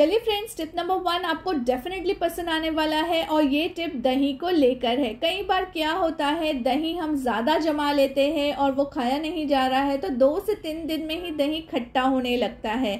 चलिए friends tip number one आपको definitely पसंद आने वाला है और ये टिप दही को लेकर है कई बार क्या होता है दही हम ज़्यादा जमा लेते हैं और वो खाया नहीं जा रहा है तो दो से तीन दिन में ही दही खट्टा होने लगता है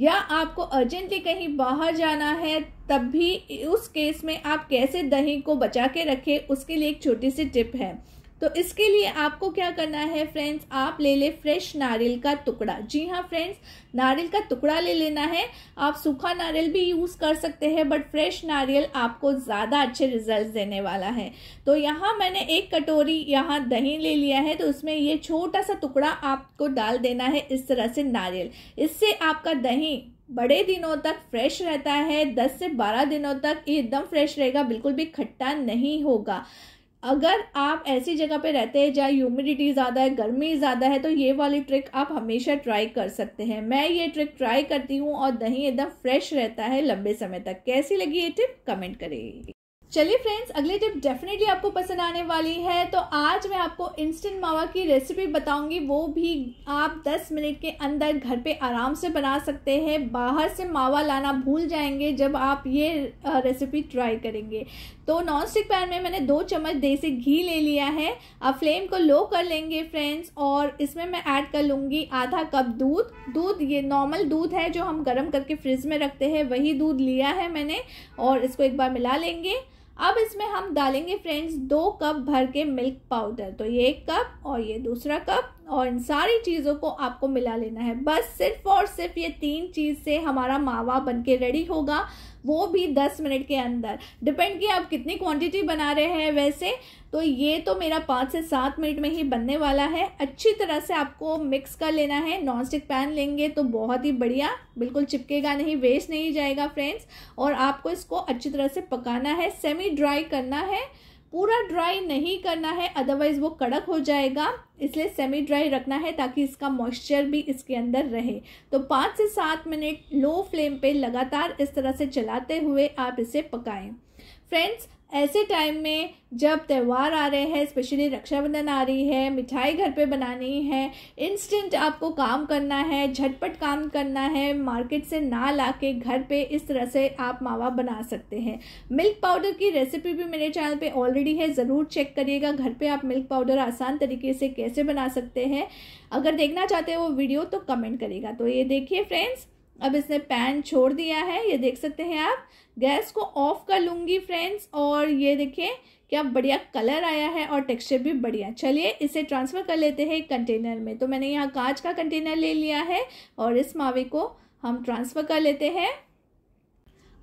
या आपको अर्जेंटली कहीं बाहर जाना है तब भी उस केस में आप कैसे दही को बचा के रखें उसके लिए एक छोटी सी टिप है तो इसके लिए आपको क्या करना है फ्रेंड्स आप ले ले फ्रेश नारियल का टुकड़ा जी हाँ फ्रेंड्स नारियल का टुकड़ा ले लेना है आप सूखा नारियल भी यूज़ कर सकते हैं बट फ्रेश नारियल आपको ज़्यादा अच्छे रिजल्ट देने वाला है तो यहाँ मैंने एक कटोरी यहाँ दही ले लिया है तो उसमें ये छोटा सा टुकड़ा आपको डाल देना है इस तरह से नारियल इससे आपका दही बड़े दिनों तक फ्रेश रहता है दस से बारह दिनों तक एकदम फ्रेश रहेगा बिल्कुल भी खट्टा नहीं होगा अगर आप ऐसी जगह पे रहते हैं जहाँ ह्यूमिडिटी ज़्यादा है गर्मी ज़्यादा है तो ये वाली ट्रिक आप हमेशा ट्राई कर सकते हैं मैं ये ट्रिक ट्राई करती हूँ और दही एकदम फ्रेश रहता है लंबे समय तक कैसी लगी ये टिप कमेंट करें चलिए फ्रेंड्स अगली टिप डेफिनेटली आपको पसंद आने वाली है तो आज मैं आपको इंस्टेंट मावा की रेसिपी बताऊंगी वो भी आप 10 मिनट के अंदर घर पे आराम से बना सकते हैं बाहर से मावा लाना भूल जाएंगे जब आप ये रेसिपी ट्राई करेंगे तो नॉन स्टिक पैन में मैंने दो चम्मच देसी घी ले लिया है अब फ्लेम को लो कर लेंगे फ्रेंड्स और इसमें मैं ऐड कर लूँगी आधा कप दूध दूध ये नॉर्मल दूध है जो हम गर्म करके फ्रिज में रखते हैं वही दूध लिया है मैंने और इसको एक बार मिला लेंगे अब इसमें हम डालेंगे फ्रेंड्स दो कप भर के मिल्क पाउडर तो ये एक कप और ये दूसरा कप और इन सारी चीज़ों को आपको मिला लेना है बस सिर्फ और सिर्फ ये तीन चीज़ से हमारा मावा बन के रेडी होगा वो भी दस मिनट के अंदर डिपेंड किया आप कितनी क्वांटिटी बना रहे हैं वैसे तो ये तो मेरा पाँच से सात मिनट में ही बनने वाला है अच्छी तरह से आपको मिक्स कर लेना है नॉन स्टिक पैन लेंगे तो बहुत ही बढ़िया बिल्कुल चिपकेगा नहीं वेस्ट नहीं जाएगा फ्रेंड्स और आपको इसको अच्छी तरह से पकाना है सेमी ड्राई करना है पूरा ड्राई नहीं करना है अदरवाइज़ वो कड़क हो जाएगा इसलिए सेमी ड्राई रखना है ताकि इसका मॉइस्चर भी इसके अंदर रहे तो पाँच से सात मिनट लो फ्लेम पे लगातार इस तरह से चलाते हुए आप इसे पकाएं फ्रेंड्स ऐसे टाइम में जब त्यौहार आ रहे हैं स्पेशली रक्षाबंधन आ रही है मिठाई घर पे बनानी है इंस्टेंट आपको काम करना है झटपट काम करना है मार्केट से ना ला के घर पे इस तरह से आप मावा बना सकते हैं मिल्क पाउडर की रेसिपी भी मेरे चैनल पे ऑलरेडी है ज़रूर चेक करिएगा घर पे आप मिल्क पाउडर आसान तरीके से कैसे बना सकते हैं अगर देखना चाहते हो वो वीडियो तो कमेंट करेगा तो ये देखिए फ्रेंड्स अब इसने पैन छोड़ दिया है ये देख सकते हैं आप गैस को ऑफ कर लूँगी फ्रेंड्स और ये देखिए क्या बढ़िया कलर आया है और टेक्सचर भी बढ़िया चलिए इसे ट्रांसफ़र कर लेते हैं एक कंटेनर में तो मैंने यहाँ कांच का कंटेनर ले लिया है और इस मावे को हम ट्रांसफ़र कर लेते हैं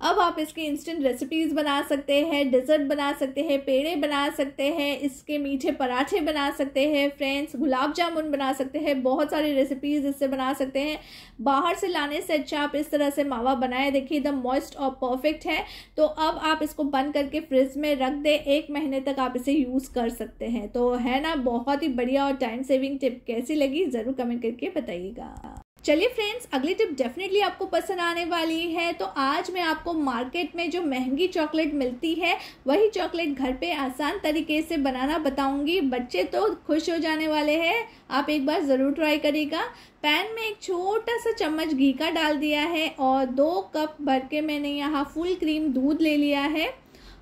अब आप इसकी इंस्टेंट रेसिपीज़ बना सकते हैं डिज़र्ट बना सकते हैं पेड़े बना सकते हैं इसके मीठे पराठे बना सकते हैं फ्रेंड्स गुलाब जामुन बना सकते हैं बहुत सारी रेसिपीज़ इससे बना सकते हैं बाहर से लाने से अच्छा आप इस तरह से मावा बनाए देखिए एकदम मॉइस्ट और परफेक्ट है तो अब आप इसको बंद करके फ्रिज में रख दें एक महीने तक आप इसे यूज़ कर सकते हैं तो है ना बहुत ही बढ़िया और टाइम सेविंग टिप कैसी लगी ज़रूर कमेंट करके बताइएगा चलिए फ्रेंड्स अगली टिप डेफिनेटली आपको पसंद आने वाली है तो आज मैं आपको मार्केट में जो महंगी चॉकलेट मिलती है वही चॉकलेट घर पे आसान तरीके से बनाना बताऊंगी बच्चे तो खुश हो जाने वाले हैं आप एक बार ज़रूर ट्राई करिएगा पैन में एक छोटा सा चम्मच घी का डाल दिया है और दो कप भर के मैंने यहाँ फुल क्रीम दूध ले लिया है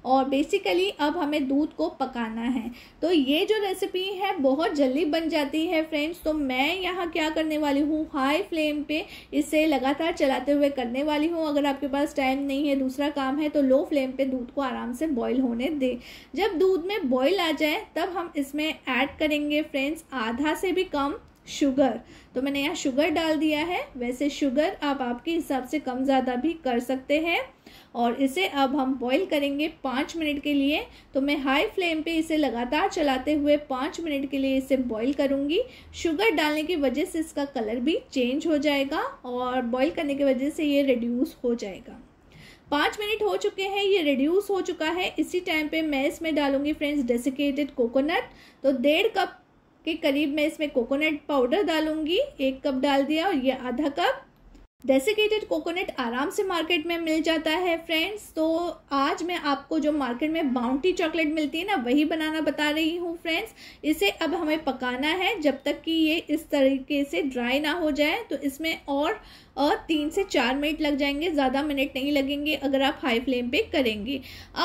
और बेसिकली अब हमें दूध को पकाना है तो ये जो रेसिपी है बहुत जल्दी बन जाती है फ्रेंड्स तो मैं यहाँ क्या करने वाली हूँ हाई फ्लेम पे इसे लगातार चलाते हुए करने वाली हूँ अगर आपके पास टाइम नहीं है दूसरा काम है तो लो फ्लेम पे दूध को आराम से बॉईल होने दें जब दूध में बॉईल आ जाए तब हम इसमें ऐड करेंगे फ्रेंड्स आधा से भी कम शुगर तो मैंने यहाँ शुगर डाल दिया है वैसे शुगर आप आपके हिसाब से कम ज़्यादा भी कर सकते हैं और इसे अब हम बॉईल करेंगे पाँच मिनट के लिए तो मैं हाई फ्लेम पे इसे लगातार चलाते हुए पाँच मिनट के लिए इसे बॉईल करूँगी शुगर डालने की वजह से इसका कलर भी चेंज हो जाएगा और बॉईल करने की वजह से ये रिड्यूस हो जाएगा पाँच मिनट हो चुके हैं ये रिड्यूस हो चुका है इसी टाइम पर मैं इसमें डालूंगी फ्रेंड्स डेसिकेटेड कोकोनट तो डेढ़ कप के करीब मैं इसमें कोकोनट पाउडर डालूंगी एक कप डाल दिया और ये आधा कप डेसिकेटेड कोकोनट आराम से मार्केट में मिल जाता है फ्रेंड्स तो आज मैं आपको जो मार्केट में बाउंटी चॉकलेट मिलती है ना वही बनाना बता रही हूँ फ्रेंड्स इसे अब हमें पकाना है जब तक कि ये इस तरीके से ड्राई ना हो जाए तो इसमें और और तीन से चार मिनट लग जाएंगे ज़्यादा मिनट नहीं लगेंगे अगर आप हाई फ्लेम पे करेंगे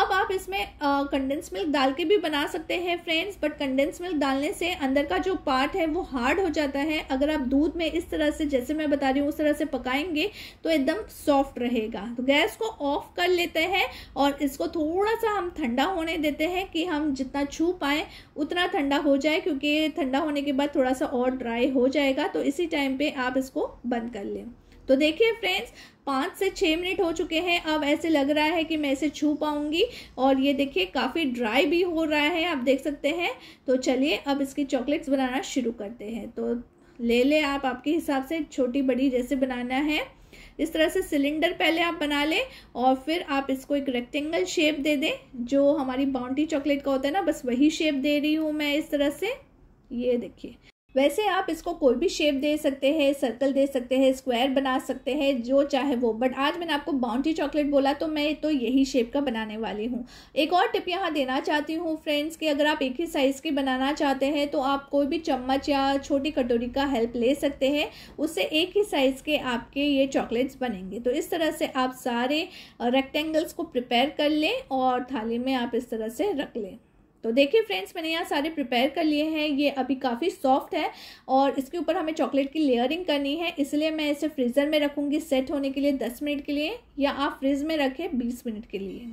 अब आप इसमें कंडेंस मिल्क डाल के भी बना सकते हैं फ्रेंड्स बट कंडेंस मिल्क डालने से अंदर का जो पार्ट है वो हार्ड हो जाता है अगर आप दूध में इस तरह से जैसे मैं बता रही हूँ उस तरह से पकाएंगे तो एकदम सॉफ्ट रहेगा तो गैस को ऑफ कर लेते हैं और इसको थोड़ा सा हम ठंडा होने देते हैं कि हम जितना छू पाए उतना ठंडा हो जाए क्योंकि ठंडा होने के बाद थोड़ा सा और ड्राई हो जाएगा तो इसी टाइम पे आप इसको बंद कर लें तो देखिए फ्रेंड्स पाँच से छः मिनट हो चुके हैं अब ऐसे लग रहा है कि मैं इसे छू पाऊंगी और ये देखिए काफ़ी ड्राई भी हो रहा है आप देख सकते हैं तो चलिए अब इसकी चॉकलेट्स बनाना शुरू करते हैं तो ले ले आप आपके हिसाब से छोटी बड़ी जैसे बनाना है इस तरह से सिलेंडर पहले आप बना लें और फिर आप इसको एक रेक्टेंगल शेप दे दें जो हमारी बाउंड्री चॉकलेट का होता है ना बस वही शेप दे रही हूँ मैं इस तरह से ये देखिए वैसे आप इसको कोई भी शेप दे सकते हैं सर्कल दे सकते हैं स्क्वायर बना सकते हैं जो चाहे वो बट आज मैंने आपको बाउंड्री चॉकलेट बोला तो मैं तो यही शेप का बनाने वाली हूँ एक और टिप यहाँ देना चाहती हूँ फ्रेंड्स कि अगर आप एक ही साइज़ की बनाना चाहते हैं तो आप कोई भी चम्मच या छोटी कटोरी का हेल्प ले सकते हैं उससे एक ही साइज़ के आपके ये चॉकलेट्स बनेंगे तो इस तरह से आप सारे रेक्टेंगल्स को प्रिपेयर कर लें और थाली में आप इस तरह से रख लें तो देखिए फ्रेंड्स मैंने यहाँ सारे प्रिपेयर कर लिए हैं ये अभी काफ़ी सॉफ्ट है और इसके ऊपर हमें चॉकलेट की लेयरिंग करनी है इसलिए मैं इसे फ्रीज़र में रखूँगी सेट होने के लिए दस मिनट के लिए या आप फ्रिज में रखें बीस मिनट के लिए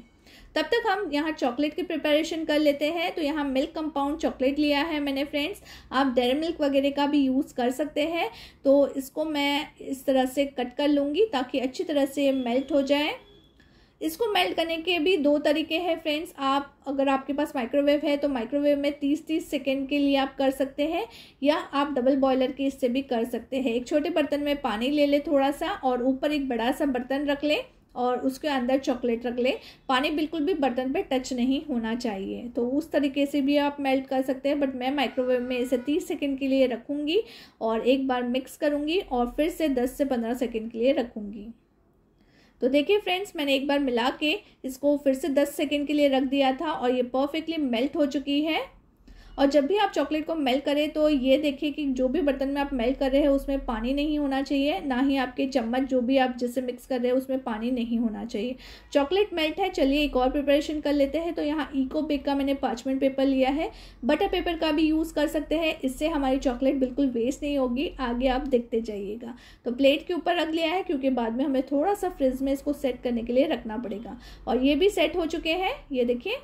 तब तक हम यहाँ चॉकलेट की प्रिपरेशन कर लेते हैं तो यहाँ मिल्क कंपाउंड चॉकलेट लिया है मैंने फ्रेंड्स आप डेरी मिल्क वगैरह का भी यूज़ कर सकते हैं तो इसको मैं इस तरह से कट कर लूँगी ताकि अच्छी तरह से मेल्ट हो जाए इसको मेल्ट करने के भी दो तरीके हैं फ्रेंड्स आप अगर आपके पास माइक्रोवेव है तो माइक्रोवेव में तीस तीस सेकेंड के लिए आप कर सकते हैं या आप डबल बॉयलर के इससे भी कर सकते हैं एक छोटे बर्तन में पानी ले लें थोड़ा सा और ऊपर एक बड़ा सा बर्तन रख लें और उसके अंदर चॉकलेट रख लें पानी बिल्कुल भी बर्तन पे टच नहीं होना चाहिए तो उस तरीके से भी आप मेल्ट कर सकते हैं बट मैं माइक्रोवेव में इसे तीस सेकेंड के लिए रखूँगी और एक बार मिक्स करूँगी और फिर से दस से पंद्रह सेकेंड के लिए रखूँगी तो देखिए फ्रेंड्स मैंने एक बार मिला के इसको फिर से दस सेकेंड के लिए रख दिया था और ये परफेक्टली मेल्ट हो चुकी है और जब भी आप चॉकलेट को मेल्ट करें तो ये देखिए कि जो भी बर्तन में आप मेल्ट कर रहे हैं उसमें पानी नहीं होना चाहिए ना ही आपके चम्मच जो भी आप जिससे मिक्स कर रहे हैं उसमें पानी नहीं होना चाहिए चॉकलेट मेल्ट है चलिए एक और प्रिपरेशन कर लेते हैं तो यहाँ इको पिक का मैंने पार्चमेंट पेपर लिया है बटर पेपर का भी यूज़ कर सकते हैं इससे हमारी चॉकलेट बिल्कुल वेस्ट नहीं होगी आगे आप देखते जाइएगा तो प्लेट के ऊपर रख लिया है क्योंकि बाद में हमें थोड़ा सा फ्रिज में इसको सेट करने के लिए रखना पड़ेगा और ये भी सेट हो चुके हैं ये देखिए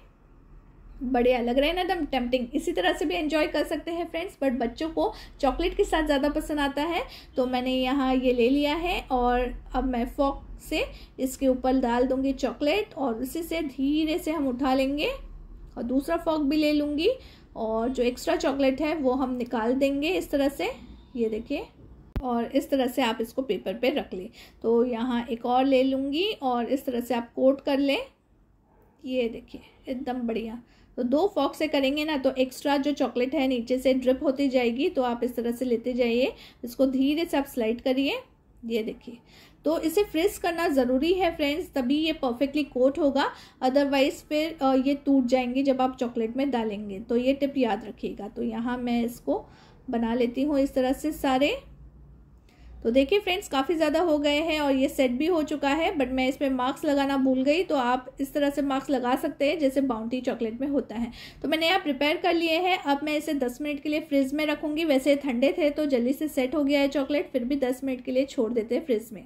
बढ़िया लग रहे ना एकदम टेम्पटिंग इसी तरह से भी एंजॉय कर सकते हैं फ्रेंड्स बट बच्चों को चॉकलेट के साथ ज़्यादा पसंद आता है तो मैंने यहाँ ये ले लिया है और अब मैं फॉक से इसके ऊपर डाल दूँगी चॉकलेट और उसी से धीरे से हम उठा लेंगे और दूसरा फॉक भी ले लूँगी और जो एक्स्ट्रा चॉकलेट है वो हम निकाल देंगे इस तरह से ये देखिए और इस तरह से आप इसको पेपर पे रख लें तो यहाँ एक और ले लूँगी और इस तरह से आप कोट कर लें ये देखिए एकदम बढ़िया तो दो फॉक से करेंगे ना तो एक्स्ट्रा जो चॉकलेट है नीचे से ड्रिप होती जाएगी तो आप इस तरह से लेते जाइए इसको धीरे से आप स्लाइड करिए ये देखिए तो इसे फ्रिज करना ज़रूरी है फ्रेंड्स तभी ये परफेक्टली कोट होगा अदरवाइज़ फिर ये टूट जाएंगे जब आप चॉकलेट में डालेंगे तो ये टिप याद रखिएगा तो यहाँ मैं इसको बना लेती हूँ इस तरह से सारे तो देखिए फ्रेंड्स काफ़ी ज़्यादा हो गए हैं और ये सेट भी हो चुका है बट मैं इस पर मार्क्स लगाना भूल गई तो आप इस तरह से मार्क्स लगा सकते हैं जैसे बाउंटी चॉकलेट में होता है तो मैंने यहाँ प्रिपेयर कर लिए हैं अब मैं इसे दस मिनट के लिए फ्रिज में रखूँगी वैसे ठंडे थे तो जल्दी से सेट हो गया है चॉकलेट फिर भी दस मिनट के लिए छोड़ देते हैं फ्रिज में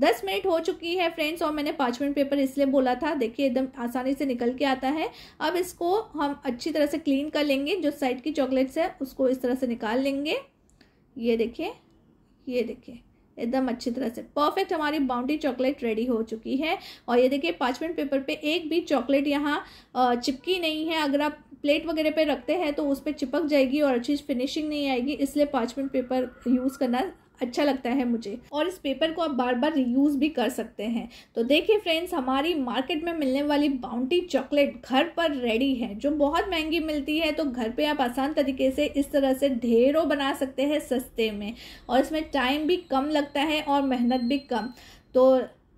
दस मिनट हो चुकी है फ्रेंड्स और मैंने पाँच मिनट पेपर इसलिए बोला था देखिए एकदम आसानी से निकल के आता है अब इसको हम अच्छी तरह से क्लीन कर लेंगे जो साइड की चॉकलेट्स है उसको इस तरह से निकाल लेंगे ये देखिए ये देखिए एकदम अच्छी तरह से परफेक्ट हमारी बाउंड्री चॉकलेट रेडी हो चुकी है और ये देखिए पार्चमेंट पेपर पे एक भी चॉकलेट यहाँ चिपकी नहीं है अगर आप प्लेट वगैरह पे रखते हैं तो उस पर चिपक जाएगी और अच्छी फिनिशिंग नहीं आएगी इसलिए पार्चमेंट पेपर यूज़ करना अच्छा लगता है मुझे और इस पेपर को आप बार बार रीयूज़ भी कर सकते हैं तो देखिए फ्रेंड्स हमारी मार्केट में मिलने वाली बाउंटी चॉकलेट घर पर रेडी है जो बहुत महंगी मिलती है तो घर पर आप आसान तरीके से इस तरह से ढेरों बना सकते हैं सस्ते में और इसमें टाइम भी कम लगता है और मेहनत भी कम तो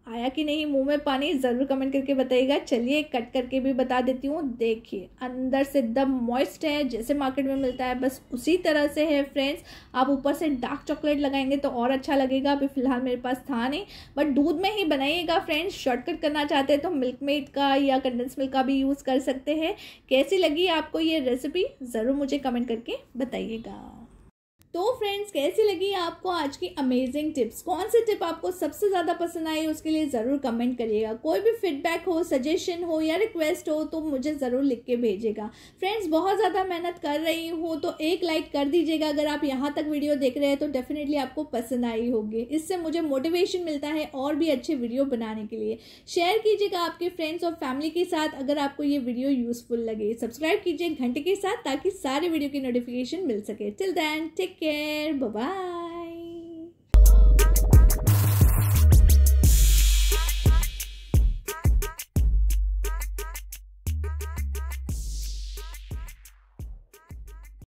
आया कि नहीं मुंह में पानी ज़रूर कमेंट करके बताइएगा चलिए कट करके भी बता देती हूँ देखिए अंदर से एकदम मॉइस्ट है जैसे मार्केट में मिलता है बस उसी तरह से है फ्रेंड्स आप ऊपर से डार्क चॉकलेट लगाएंगे तो और अच्छा लगेगा अभी फ़िलहाल मेरे पास था नहीं बट दूध में ही बनाइएगा फ्रेंड्स शॉर्टकट करना चाहते हैं तो मिल्क मेड का या कंडेंस मिल्क का भी यूज़ कर सकते हैं कैसी लगी आपको ये रेसिपी ज़रूर मुझे कमेंट करके बताइएगा तो फ्रेंड्स कैसी लगी आपको आज की अमेजिंग टिप्स कौन सी टिप आपको सबसे ज़्यादा पसंद आई उसके लिए ज़रूर कमेंट करिएगा कोई भी फीडबैक हो सजेशन हो या रिक्वेस्ट हो तो मुझे ज़रूर लिख के भेजिएगा फ्रेंड्स बहुत ज़्यादा मेहनत कर रही हूँ तो एक लाइक कर दीजिएगा अगर आप यहाँ तक वीडियो देख रहे हैं तो डेफिनेटली आपको पसंद आई होगी इससे मुझे मोटिवेशन मिलता है और भी अच्छे वीडियो बनाने के लिए शेयर कीजिएगा आपके फ्रेंड्स और फैमिली के साथ अगर आपको ये वीडियो यूज़फुल लगे सब्सक्राइब कीजिए घंटे के साथ ताकि सारे वीडियो की नोटिफिकेशन मिल सके till then take care. Bye bye.